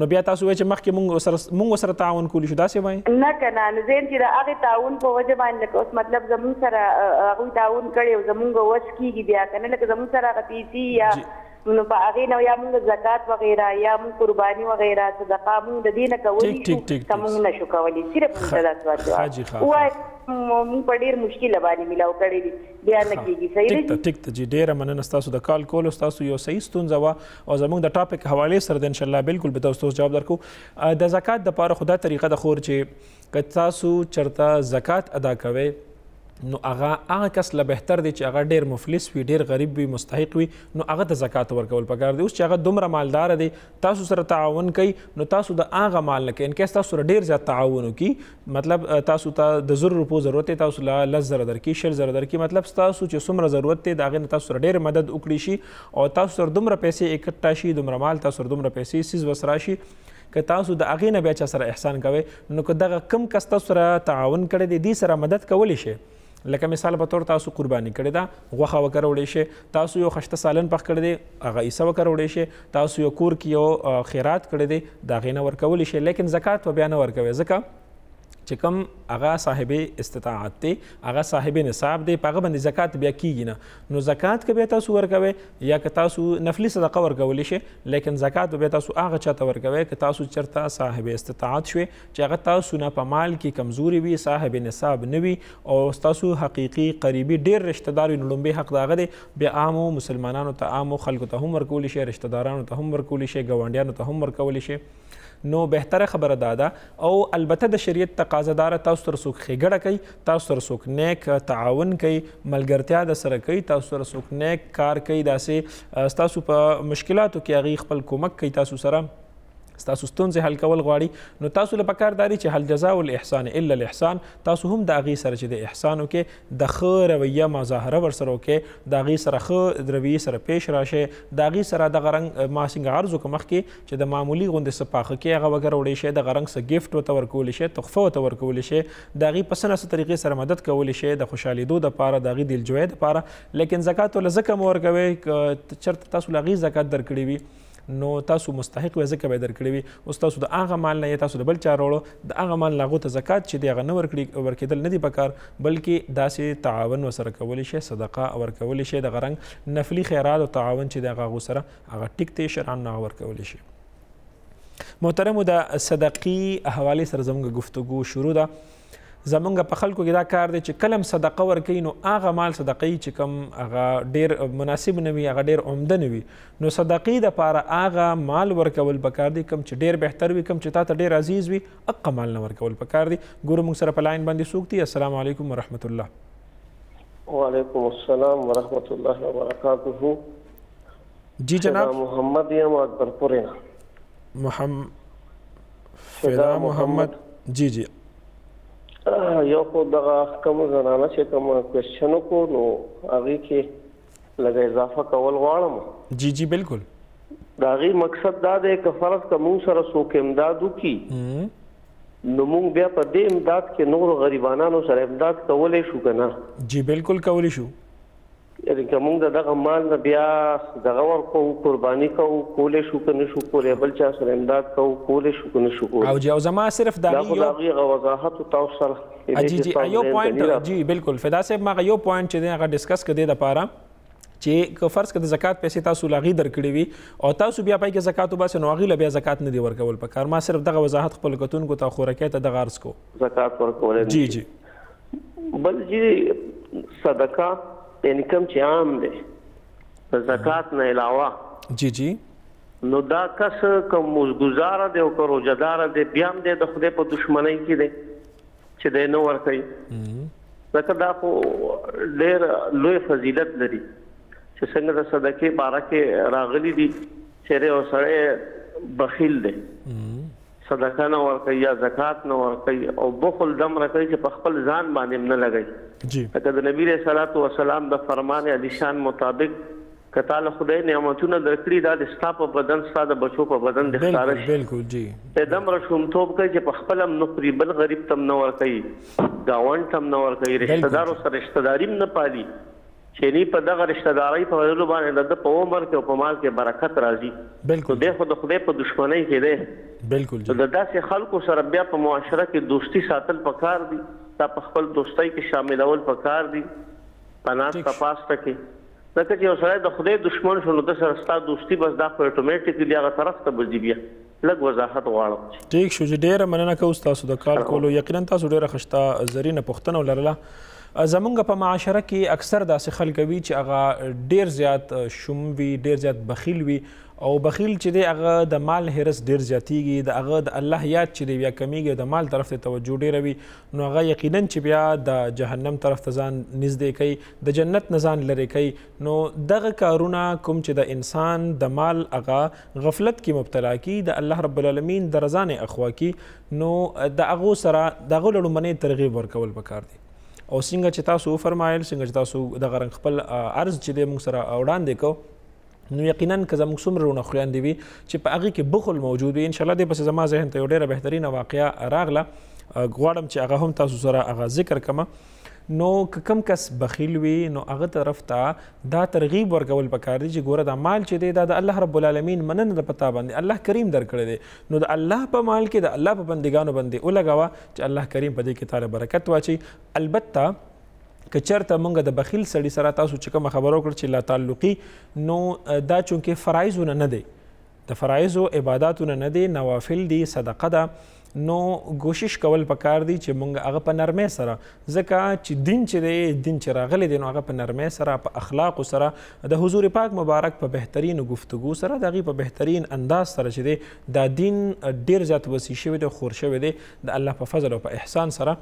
نو بیا تاسو وایئ چې مخکې مونږ سره مونږ سره تعاون کولی شو دا څه وایي نه کنه نو زین چې دا هغه تعاون په وجه باندې لکه اوس مطلب زمون سره هغه تعاون کړي او زمونږ وس کیږي بیا کنه لکه زمون سره غتیتی یا نو په هغه نو یا موږ زکات وغیرہ یا موږ قرباني وغیرہ صدقه موږ د دینه کولې کوم نشو کولې صرف صدقات واچو وای موږ په ډیر مشکل باندې ملاو کړی دي بیا نه کیږي صحیح دی ټیک ټیک جی ډیر مننه تاسو د کال کول تاسو یو صحیح ستونزه وا او زموږ د ټاپک حواله سره د ان شاء الله بالکل به تاسو جواب درکو د زکات د پاره خدا طریقه د خور چې که تاسو چرته زکات ادا کوئ نو هغه هغه کس له بهتر دی چې هغه ډیر مفلس وي ډیر غریب وي مستحق وي نو هغه د زکات ورکول پکار دی اوس چې هغه دومره مالدار دی تاسو سره تعاون کوي نو تاسو د هغه مال نه کوي ان کیس تاسو سره ډیر زیات تعاون وکي مطلب تاسو ته د زر روپو ضرورت دی تاسو له لس زره درکې شل زره درکې مطلب تاسو چې څومره ضرورت دی د هغې نه تاسو سره ډیر مدد وکړي شي او تاسو سره دومره پیسې اکټا شي دومره مال تاسو سره دومره پیسې سیز وسرا شي که تاسو د اغې نه بیا چا سره احسان کوئ نو که دغه کم کس تاسو سره تعاون کړی دی دې سره مدد کولی شئ لکه مثال په تور تاسو قرباني کړی دا غوخه وکړوړې شي تاسو یو خشته سالن پخ کړی دی هغه عیسی وکړوړې شي تاسو یو کور کې یو خیرات کړی دی دا غینه ورکول شي لیکن زکات په بیان ورکوي زکه چې کم هغه صاحب استطاعت دی هغه صاحب نصاب دی په هغه باندې زکات بیا کیږي نه نو زکات که بیا تاسو ورکوي یا که تاسو نفلي صدقه ورکولی شي لیکن زکات بیا تاسو هغه چاته ورکوي که تاسو چرته صاحب استطاعت شوي چې هغه تاسو نه په مال کې کمزوري وي صاحب نصاب نه وي او تاسو حقيقي قریبي ډیر رشتہ دار لومبي حق داغه دی بیا عامو مسلمانانو ته عامو خلکو ته هم ورکول شي رشتہ دارانو ته هم ورکول شي ګاونډیانو ته هم ورکول شي نو بهتره خبره دا ده او البته د شریعت تقاضا دار تاسو تر څوک خېګړه کوي تاسو تر څوک نیک تعاون کوي ملګرتیا د سره کوي تاسو تر څوک نیک کار کوي داسې تاسو په مشکلاتو کې هغه خپل کومک کوي تاسو سره ستاسو ستونزې حل کول غواړي نو تاسو له پکارداري چې حل جزاء الاحسان الا الاحسان تاسو هم د اغي سره چې د احسان وکې د خ رویه مظاهره ور سره وکې د اغي سره خ رویه سره پیش راشه د اغي سره د غرنګ ما څنګه عرض کوم مخکې چې د معمولی غوند سپاخه کې هغه وګر وړي شي د غرنګ سره گیفت وته ورکول شي تحفه وته ورکول شي د اغي پسنه سره طریقې سره مدد کول شي د خوشحالي دوه د پاره د اغي دل جوړه د پاره لیکن زکات ول زکه مور کوي چرته تاسو لغي زکات درکړي وي نو تاسو مستحق وي ځکه به درکړی وي اوس تاسو د هغه مال نه تاسو د بل چا راوړو د هغه مال نه هغو ته زکات چې دی هغه نه ورکړي ورکېدل نه دي پکار بلکې داسې تعاون ورسره کولی شي صدقه ورکولی شي دغه رنګ نفلي خیرات او تعاون چې دی هغه هغو سره هغه ټیک دی شرعن نه ورکولی شي محترمو د صدقې حواله سره زموږ گفتگو شروع ده زمونږ په خلکو کې دا کار دی چې کلم صدقه ورکوي نو هغه مال صدقې چې کوم هغه ډیر مناسب نه وي هغه ډیر عمده نه وي نو صدقې دپاره هغه مال ورکول پکار دی کوم چې ډیر بهتر وي کوم چې تا ته ډیر عزیز وي هغه مال نه ورکول پکار دی ګورو موږ سره په لاین باندې څوک دي السلام علیکم ورحمت الله وعلیکم السلام ورحمت الله وبرکاتہ جی جناب محمد یم اکبر پورینا محمد فدا محمد جی جی یو خو دغه کوم زنانه چې کوم کوېشنو کو نو هغه کې لږه اضافه کول غواړم جی جی بالکل دا غي مقصد دا دی چې فرض کوم سره سوک امدادو کی نو موږ بیا په دې امداد کې نور غریبانو سره امداد کولې شو کنه جی بالکل کولې شو که موږ دغه مال نه بیا دغه ورکو قرباني کوو کولې شو کنه شو کولې بل چا سره امداد کوو کولې شو کنه شو کولې او جی او زما صرف دا یو دا غو وضاحت او توصل جی جی یو پوینټ جی بالکل فدا صاحب ما یو پوینټ چې هغه ډیسکس کړي د پاره چې که فرض کړه د زکات پیسې تاسو لاغي درکړې وي او تاسو بیا پای کې زکات وباسه نو هغه بیا زکات نه دی ورکول پکار ما صرف دغه وضاحت خپل کتونکو ته خورکې ته د غرض کو زکات ورکول جی جی بل جی صدقه یعنی کم چې عام دی د زکات نه علاوه جی جی نو دا کس کوم مزګزار دی او کرو جدار دی بیا هم د خوده په دشمنی کې دی چې دی نو ور کوي ځکه دا خو ډېر لوی فضیلت لري چې څنګه د صدقې بارکه راغلي دي چې او سره بخیل دی صدقه نه ورکړي یا زکات نه ورکړي او بخل دم راکړي چې په خپل ځان باندې نه لګي جی د نبی رسول الله والسلام د فرمان اديشان مطابق کتا له خدای نعمتونه درکړي دا د ستا په بدن ستا د بچو په بدن د ښکار شي بالکل جی ته دم رشوم توپ کوي چې په خپل هم نخري بل غریب تم نه ور کوي گاوند تم نه ور کوي رشتہ دارو سره رشتہ داریم نه پالي چینی په دغه رشتہ داري په وړلو باندې د په عمر کې او په مال کې برکت راځي بالکل د خدای خدای په دشمنی کې ده بالکل نو داسې خلکو سره بیا په معاشره کې دوستی ساتل پکار دي تا په خپل دوستۍ کې شاملول پکار دي پناه تپاس تکي ځکه چې یو سره د خدای دشمن شونه د سره ستا دوستی بس دا په اتوماتیکلی هغه طرف ته بځي بیا لږ وضاحت غواړم ټیک شو چې ډیره مننه کوم تاسو د کال کولو یقینا تاسو ډیره خشته زرینه پښتنه ولرله زمونږ په معاشره کې اکثر داسې خلک وي چې هغه ډیر زیات شوم وي ډیر زیات بخیل وي او بخیل چې دی هغه د مال هرس ډیر زیاتیږي د هغه د الله یاد چې دی بیا کمیږي د مال طرف ته توجه ډیره وي نو هغه یقینا چې بیا د جهنم طرف ته ځان نږدې کوي د جنت نه ځان لرې کوي نو دغه کارونه کوم چې د انسان د مال هغه غفلت کې مبتلا کی د الله رب العالمین د رضا نه اخوا کی نو د هغه سره د هغه لړمنې ترغیب ورکول پکار دی او څنګه چې تاسو فرمایل څنګه چې تاسو د غرن خپل ارز چې د موږ سره وړاندې کو نو یقینا که زموږ څومره رونه خویان دی چې په هغه کې بخل موجود وي ان شاء الله دې پس زما ذهن ته یو ډیره بهترینه واقعیا راغله غواړم چې هغه هم تاسو سره هغه ذکر کما نو کم کس بخیل وي نو هغه طرف ته دا ترغیب ورکول پکار دي چې ګوره دا مال چې دی دا د الله رب العالمین مننه د پتا باندې الله کریم درکړی دی نو د الله په مال کې د الله په بندګانو باندې ولګاوه چې الله کریم په دې کې تعالی برکت واچي البته که چرته مونږ د بخیل سړي سره تاسو چې کوم خبرو کړ چې لا تعلقي نو دا چونکې فرایزونه نه دی د فرایزو عبادتونه نه دي نوافل دي صدقه ده نو کوشش کول پکار دی چې مونږ هغه په نرمۍ سره ځکه چې دین چې دی دین چې راغلی دی نو هغه په نرمۍ سره په اخلاق سره د حضور پاک مبارک په بهترین گفتگو سره د په بهترین انداز سره چې دی دا دین ډیر زیات وسی شوی دی خور شوی دی د الله په فضل او په احسان سره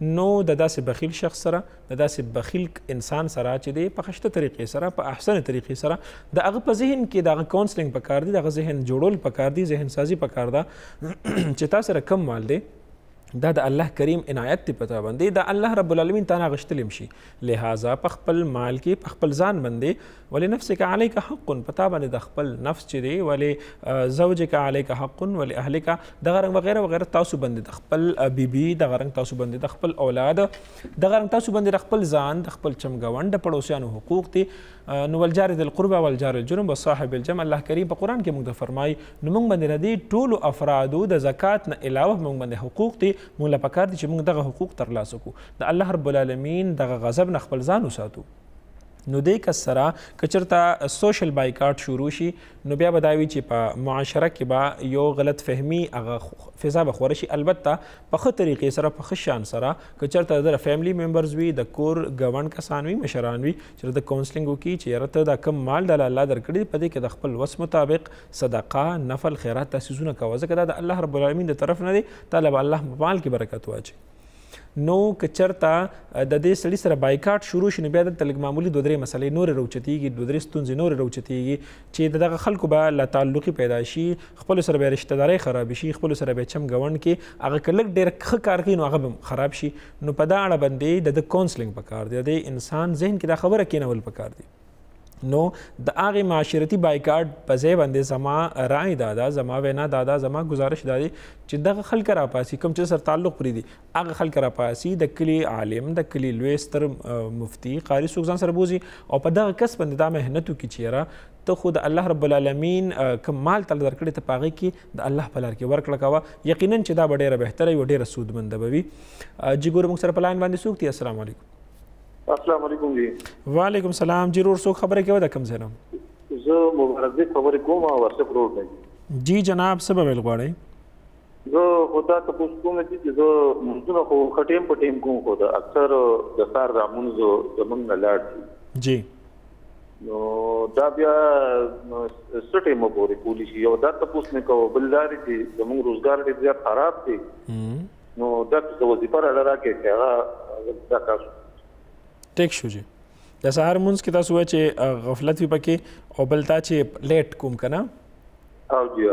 نو د داسې بخیل شخص سره د داسې بخیل انسان سره چې دی په خشته طریقې سره په احسن طریقې سره د هغه په ذهن کې د هغه کونسلینګ پکار دی د هغه ذهن جوړول پکار دی ذهن سازي پکار ده *clears throat* چې تاسو سره کم مال دی دا د الله کریم عنایت دی په تا باندې دا الله رب العالمین تانا غشتلی مشي لہذا په خپل مال کې په خپل ځان باندې ولې نفس کې علیک حق په تا باندې د خپل نفس چې دی ولې زوج کې علیک حق ولې اهل کې دغه رنګ وغیره وغیره تاسو باندې د خپل بیبي دغه رنګ تاسو باندې د خپل اولاد دغه رنګ تاسو باندې د خپل ځان د خپل چمګوند پړوسیانو حقوق دي نو والجار د القربه والجار الجنوب وصاحب الجم الله کریم په قران کې موږ فرمای نو موږ باندې ردی ټولو افرادو د زکات نه علاوه موږ باندې حقوق دي موږ لپاره کار دي چې موږ دغه حقوق ترلاسه کړو د الله رب العالمین دغه غضب نه خپل ځان وساتو نو دې کس سره کچرته سوشل بایکاټ شروع شي نو بیا بداوی چې په معاشره کې به یو غلط فهمي هغه فضا به خور شي البته په خه طریقې سره په خه شان سره کچرته د فیملی ممبرز وي د کور ګوند کسان وي مشران وي چې د کونسلینګ وکي چې یرته د کم مال د الله درکړي په دې کې د خپل وس مطابق صدقه نفل خیرات تاسیسونه کوي ځکه دا د الله رب العالمین د طرف نه دی طالب الله په مال کې برکت واچي نو کچرتا د دې سړي سره بایکاټ شروع شنه بیا د تلګ معمولی دوه درې مسلې نور روچتيږي دوه درې ستونزې نور روچتيږي چې دغه خلکو به لا تعلقي پیدا شي خپل سره به رشتہ داري خراب شي خپل سره به چم غوند کې هغه کلک ډېر ښه کار کوي نو هغه به خراب شي نو په دا اړه باندې د کونسلینګ پکار دی د انسان ذهن کې دا خبره کینول پکار دی نو د هغه معاشرتي بایکاټ په ځای باندې زما رائے دادا زما وینا دادا زما گزارش دادي چې دغه خلک را پاسي کوم چې سر تعلق پرې دي هغه خلک را پاسي د کلی عالم د کلی لوی ستر مفتی قاری سوګزان سره بوزي او په دغه کس باندې دا مهنت وکړي چې را ته خو د الله رب العالمین کمال تل درکړې ته پاغي کې د الله په لار کې ورکړه کاوه یقینا چې دا ډېره بهتره وي ډېره سودمنده به وي جګور موږ سره په لاین باندې سوکتي السلام علیکم السلام علیکم جی وعلیکم سلام جی رور سو خبره کوي د کم ځای نه زه مبارزه خبرې کوم او واسف روډ دی جی جناب سبب الغواړی زه خدا ته پوښتنه کوم چې زه منځونه خو خټیم پټیم کوم خو دا اکثر د سار رامون زه زمنګ نه لاړ جی نو دا بیا سټې مو پورې کولی شي او دا تاسو نه کوو بلداري چې زموږ روزګار ډېر خراب دی نو دا څه وظیفه را راکې چې هغه دا تاسو ټیک شو جی د سهار مونږ کې تاسو چې غفلت وي پکې او بل تا چې لیټ کوم کنه او جی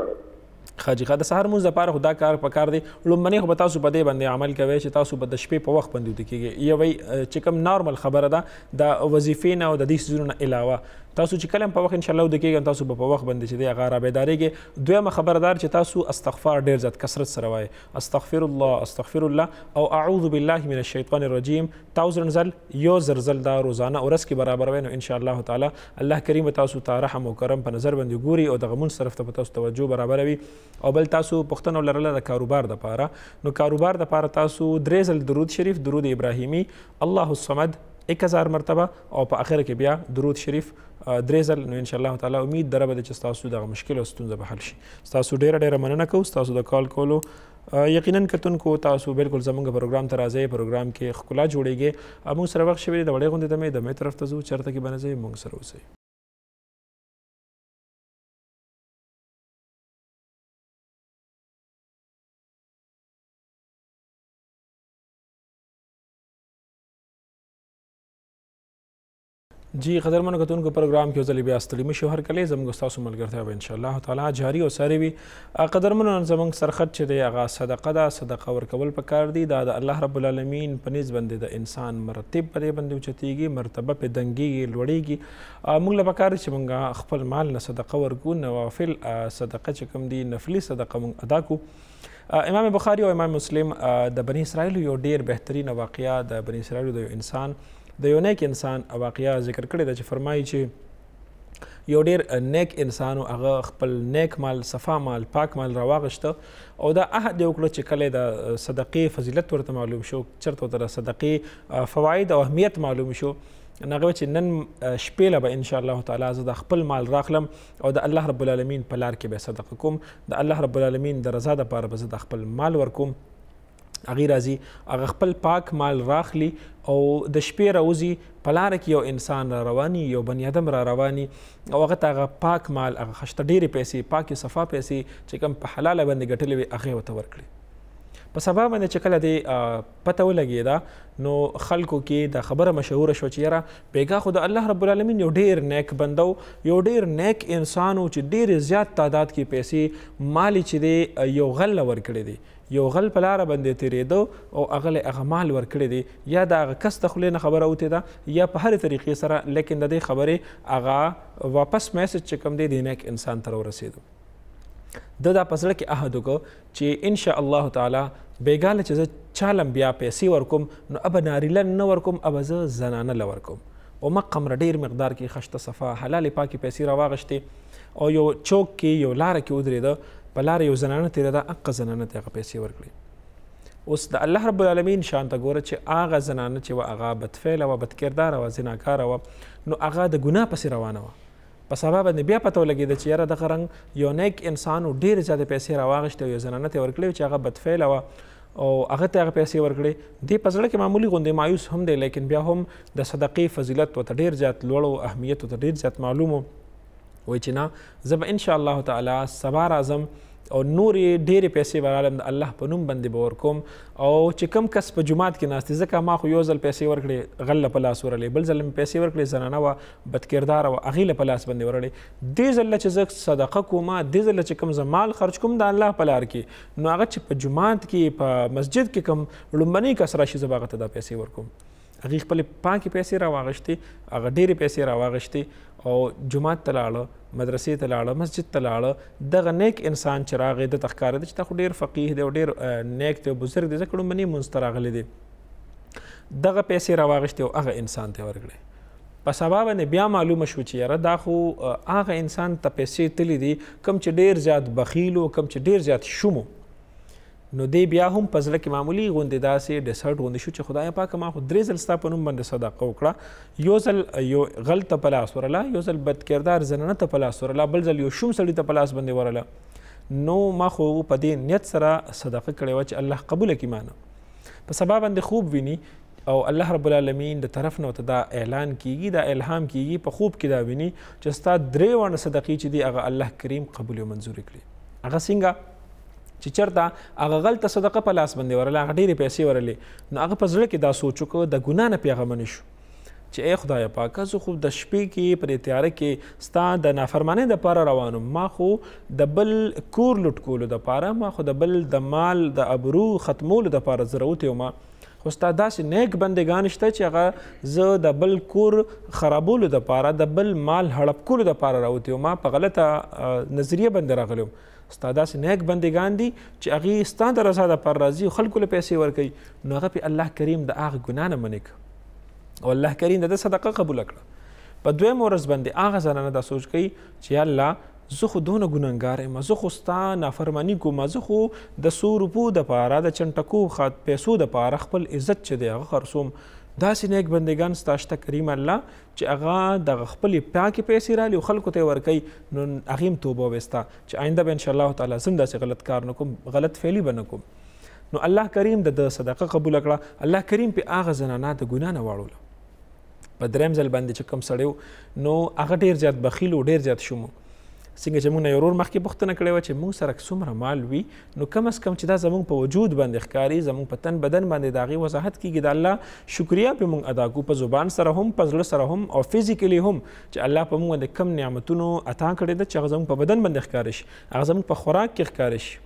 خاجی خا د سهار مونږ لپاره خدا کار پکار دی لومبني خو تاسو په دې باندې عمل کوي چې تاسو په د شپې په وخت باندې د کیږي یوې چې کوم نارمل خبره ده د وظیفې نه او د دې سيزونو علاوه تاسو چې کلم په وخت ان شاء الله د کېږم تاسو په وخت باندې چې دی هغه را بیدارېږي دویمه خبردار چې تاسو استغفار ډیر زیات کثرت سره وای استغفر الله استغفر الله او اعوذ بالله من الشیطان الرجیم 1000 زل یو زرزل دا روزانه اورس کې برابر وینو ان شاء الله تعالی الله کریم تاسو ته رحم او کرم په نظر باندې ګوري او د غمون صرف ته تاسو توجه برابروي او بل تاسو پښتنو لرله د کاروبار د پاره نو کاروبار د پاره تاسو درې زل درود شریف درود ابراهیمی الله الصمد 1000 مرتبه او په اخر کې بیا درود شریف درې ځل نو ان شاء الله تعالی امید دربه د چې تاسو دغه مشکل او ستونزه به حل شي تاسو ډیره ډیره مننه کوم تاسو د کال کولو یقینا کتونکو تاسو بالکل زمونږ پروګرام ته راځي پروګرام کې خکلا جوړیږي امو سره وخت شوی د وړې غونډې د مې د مې طرف ته ځو چرته کې بنځي مونږ سره اوسئ جی قدرمنو کتونکو پروګرام کې ځلې بیا ستړي مې شوهر کله زموږ تاسو ملګرتیا به ان شاء الله تعالی جاری او ساری وي قدرمنو نن زموږ سرخط چې دی هغه صدقه ده صدقه ورکول پکار دی دا د الله رب العالمین په نس باندې د انسان مرتب پرې باندې چتیږي مرتبه په دنګي لوړیږي موږ له پکار چې موږ خپل مال نه صدقه ورکو نوافل صدقه چې کوم دی نفلي صدقه موږ ادا کو امام بخاری او امام مسلم د بنی اسرائیل یو ډیر بهترین واقعیا د بنی اسرائیل د انسان د یو نیک انسان واقعیا ذکر کړی ده چې فرمایي چې یو ډیر نیک انسان او هغه خپل نیک مال صفا مال پاک مال راواغشته او دا عهد یې وکړه چې کله د صدقې فضیلت ورته معلوم شو چرته ورته د صدقې فواید او اهمیت معلوم شو نغه چې نن شپې له به ان شاء الله تعالی زه د خپل مال راخلم او د الله رب العالمین په لار کې به صدقه کوم د الله رب العالمین د رضا لپاره به زه د خپل مال ورکوم اغه راځي اغه خپل پاک مال راخلی او د شپې راوزي په لار کې یو انسان را رواني یو بنی ادم را رواني او هغه ته پاک مال هغه خشته ډېرې پیسې پاکې صفا پیسې چې کوم په حلاله باندې ګټلې وي هغه ورته ورکړي په سبا باندې چې کله دې پته ولګېده نو خلکو کې د خبره مشهوره شو چې یاره بیګا خو د الله رب العالمین یو ډېر نیک بندو یو ډېر نیک انسان و چې ډېرې زیات تعداد کې پیسې مالی چې دی یو غله ورکړی دی یو غل په لاره باندې تیرېده او هغه له هغه مال ورکړی دی یا د هغه کس د خولې نه خبره اوتې ده یا په هرې طریقې سره لیکن د دې خبرې هغه واپس میسج چې کوم دی د نیک انسان تر ورسېدو د دا پسړه کې عہد وکړو چې ان شاء الله تعالی بیګاله چې چالم بیا پیسې ورکوم نو اب ناریله نه ورکوم اب زه زنانه لورکوم او مقم ډیر مقدار کې خشته صفه حلال پاکي پیسې راواغشتي او یو چوک کې یو لار کې ودرېده په لار یو زنانه تیر دا اق زنانه ته هغه پیسې ورکړي اوس د الله رب العالمین شان ته ګوره چې هغه زنانه چې و هغه بدفعل و بدکردار و زناکار و نو هغه د ګناه پسې روانه و په سبا باندې بیا پته ولګېده چې یاره دغه رنګ یو نیک انسان و ډېرې زیاتې پیسې راواغېستې یو زنانه ته ورکړې چې هغه بدفعل و او هغه ته هغه پیسې ورکړې دې په زړه کې معمولی غوندې مایوس هم دی لیکن بیا هم د صدقې فضیلت ورته ډېر زیات لوړ او اهمیت ورته ډېر زیات معلوم و وای چې نه زه به ان شاء الله تعالی سبا راځم او نورې ډېرې پیسې برالم د الله په نوم باندې به ورکوم او چې کم کس په جمعات کې ناستې ځکه ما خو یو ځل پیسې ورکړې غل په لاس ورلې بل ځل مې پیسې ورکړې زنانه وه بدکرداره وه هغې له په لاس باندې ورلې دې ځل چې زه صدقه کوم دې ځل چې کوم زه مال خرج کوم د الله په لار کې نو هغه چې په جمعات کې په مسجد کې کوم لومبنی کس راشي زه به هغه ته دا پیسې ورکوم هغه خپل پاکي پیسې را واغشتې هغه ډېری پیسې را واغشتې او جمعات تلاړه مدرسې تلاړه مسجد تلاړه دغه نیک انسان چې راغی د تخکار د چې تا خو ډېر فقيه دی او ډېر نیک دی بزرګ دی ځکه منی مونږ راغلی دی دغه پیسې را واغشتې او هغه انسان ته ورکړي په سبا باندې بیا معلومه شو چې یاره دا خو هغه انسان ته پیسې تلی دي کم چې ډیر زیات بخیل او کم چې ډیر زیات شومو نو دی بیا هم په زړه کې معمولی غوندې داسې ډسرټ غوندې شو چې خدای پاک ما خو درې ځل ستا په نوم باندې صدقه وکړه یو ځل یو غلطه په لاس ورله یو ځل بد کردار زنانه ته په لاس ورله بل ځل یو شوم سړي ته په لاس باندې ورله نو ما خو په دې نیت سره صدقه کړې وه چې الله قبوله کړي مانه په سبا باندې خوب ویني او الله رب العالمین د طرف نه دا اعلان کیږي دا الهام کیږي په خوب کې دا ویني چې ستا درې وانه صدقې چې دی هغه الله کریم قبول او منظور کړي هغه څنګه چې چرته هغه غلطه صدقه په لاس باندې ورله هغه ډېرې پیسې ورلې نو هغه په زړه کې دا سوچ وکړ د ګناه نه پیغمبر شو چې ای خدای پاکه زه خو د شپې کې پرې تیاره کې ستا د نافرمانۍ دپاره روانم ما خو د بل کور لوټ کولو دپاره ما خو د بل د مال د ابرو ختمولو دپاره ضرورت یم خو ستا داسې نیک بندګان شته چې هغه زه د بل کور خرابولو دپاره د بل مال هړپ کولو دپاره راوتی یم ما په غلطه نظریه باندې راغلی ستا داسې نیک بندګان دي چې هغې ستا د رضا دپاره راځي خلکو له پیسې ورکوي نو هغه پې الله کریم د هغه ګناه نه منع او الله کریم د ده صدقه قبوله کړه په دویم ورځ باندې هغه زنانه دا سوچ کوي چې یا الله زه خو دونه ګننګار یم زه خو ستا نافرماني کوم زه خو د څو روپو دپاره د چنټکو پیسو دپاره خپل عزت چې دی هغه خرڅوم دا سینیک بندگان ستاشته کریم الله چې هغه د خپل پاکي پیسې را لې خلکو ته ورکي نو هغه توبه وستا چې آینده به ان شاء الله تعالی سم داسې غلط کار نکوم غلط فعلی بنکوم نو الله کریم د صدقه قبول کړه الله کریم په هغه زنانه د ګنا نه واړول په دریم ځل باندې چې کم سړیو نو هغه ډیر زیات بخیل او ډیر زیات شومو څنګه چې موږ نه ورور مخکې پوښتنه کړې وه چې موږ سره څومره مال وي نو کم از کم چې دا زموږ په وجود باندې ښکاري زموږ په تن بدن باندې د هغې وضاحت کېږي د الله شکریا پې موږ ادا کړو په زبان سره هم په زړه سره هم او فزیکلی هم چې الله په موږ باندې کم نعمتونو عطا کړې ده چې هغه زموږ په بدن باندې ښکاره شي هغه زموږ په خوراک کې ښکاره شي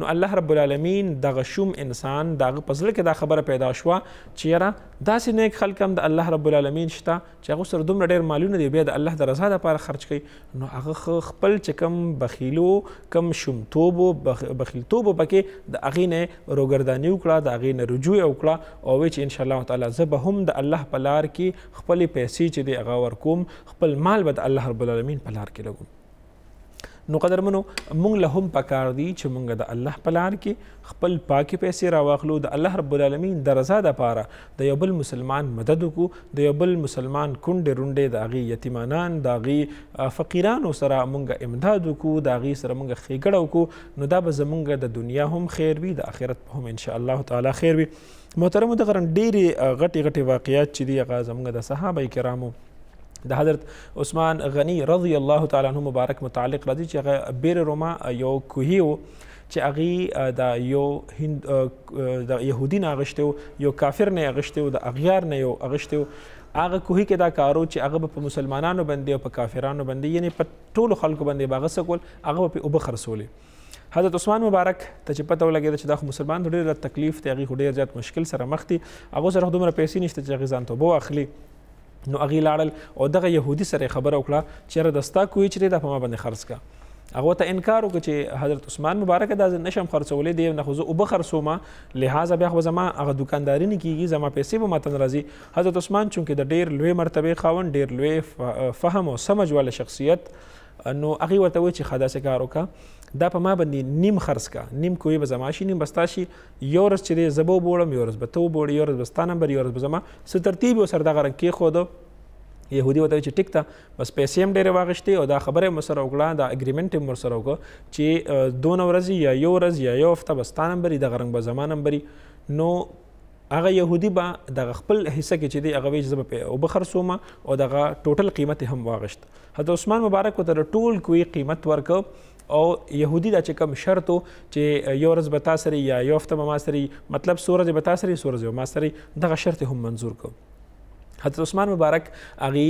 نو الله رب العالمین دغه شوم انسان دغه پزله کې دا خبره پیدا شوه چې یاره داسې نیک خلک هم د الله رب العالمین شته چې هغه سره دومره ډیر مالونه دی بیا د الله د رضا لپاره خرج کړي نو هغه خپل چې کم بخیلو کم شومتوب بخ... بخیلتوب پکې د اغې نه روګردانی وکړه د اغې نه رجوع وکړه او وی چې ان شاء الله تعالی زه به هم د الله په لار کې خپل پیسې چې دی هغه ورکوم خپل مال به د الله رب العالمین په لار کې لګوم نو قدرمنو مونږ له هم پکار دی چې مونږ د الله په لار کې خپل پاکې پیسې راواخلو د الله رب العالمین د رضا دپاره د یو بل مسلمان مدد وکړو د یو بل مسلمان کونډې رونډې د هغې یتیمانان د هغې فقیرانو سره مونږ امداد وکړو د هغې سره مونږ ښېګړه وکړو نو دا به زمونږ د دنیا هم خیر وي د آخرت په هم انشاءالله تعالی خیر وي محترمو دغه ډېرې غټې غټې واقعیات چې دي هغه زمونږ د صحابه کرامو د حضرت عثمان غنی رضی الله تعالی عنہ مبارک متعلق راځي چې هغه بیر روما یو کوهی و چې هغه د یو هند د يهودي نه اغشته یو کافر نه اغشته او د اغیار نه یو اغشته هغه کوهی کې دا کارو چې هغه په مسلمانانو باندې او په کافرانو باندې یعنی په ټولو خلکو باندې باغ سکول هغه په اوبه خرڅولې حضرت عثمان مبارک ته چې پته ولګېده چې دا خو مسلمان ډېر تکلیف دی هغه ډېر زیات مشکل سره مخ دي هغه سره دومره پیسې نشته چې هغه ځان ته بو اخلي نو هغې لاړل او دغه یهودي سره خبره وکړه چې یاره دستا کوی چې دا په ما باندې خرڅ کا هغه ته انکار وکړ چې حضرت عثمان مبارک دا نشم خرڅولې دی نه خو زه اوبه خرڅوم لہذا بیا خو زما هغه دکانداري نه کیږي زما پیسې به ماته راځي حضرت عثمان چونکې د ډیر لوی مرتبه خاون ډیر لوی فهم او سمجھ والا شخصیت نو هغه ورته وایي چې خداسه کار وکړه دا په ما باندې نیم خرڅ کا نیم کوی به زما شي نیم بستا شي یو ورځ چې زبو بوړم یو ورځ به ته وبوړې یو ورځ بستا نمبر یو ورځ به زما څه ترتیب یې سره دغه رنګ کېښودو يهودي وته چې ټیک ته بس پیسې هم ډېرې واغشتې او دا خبره مې سره وکړه دا اګریمنټ هم ورسره وکړه چې دونه ورځې یا یو ورځ یا یو هفته به ستا نمبري دغه رنګ به زما نمبري نو هغه يهودي به د خپل حصہ کې چې دی هغه ویج زبه او بخرسوم او دغه ټوټل قیمت هم واغشت حضرت عثمان مبارک وته ټول کوی قیمت ورکړ او يهودي دا چې کوم شرط چې یو ورځ به تاسو لري یا یو هفته به ما سري مطلب سورج به تاسو لري سورج ما سري دغه شرط هم منزور کو حضرت عثمان مبارک اغي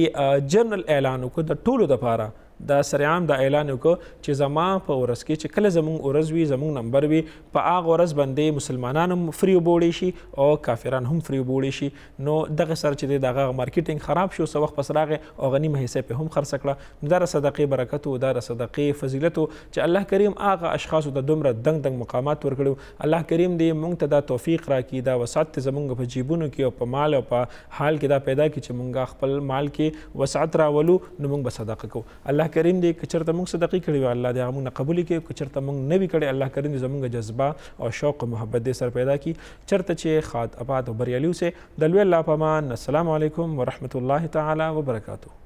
جنرال اعلان وکړ د ټولو د پاره دا سرعام دا اعلان وکړ چې زما په ورځ کې چې کله زمونږ ورځ وي زمونږ نمبر وي په هغه ورځ باندې مسلمانان هم فری وبوړي شي او کافران هم فری وبوړي شي نو دغه سر چې دی دغه مارکیټینګ خراب شو سو وخت پس راغې او غنیمه حصه په هم خرڅ کړه نو دا صدقې برکت او دا صدقې فضیلت چې الله کریم هغه اشخاصو د دومره دنګ دنګ مقامات ورکړو الله کریم دې مونږ ته دا توفیق راکړي دا وسعت زمونږ په جیبونو کې او په مال او په حال کې دا پیدا کړي چې مونږ خپل مال کې وسعت راولو نو مونږ به صدقه کوو الله الله کریم دې کچرته موږ صدقې کړې وي الله دې هغه موږ قبول کړي کچرته موږ نه وی کړي الله کریم دې زموږ جذبه او شوق او محبت دې سر پیدا کړي چرته چې خاط آباد او بریالیو سه د لوی الله پمان السلام علیکم ورحمت الله تعالی وبرکاتہ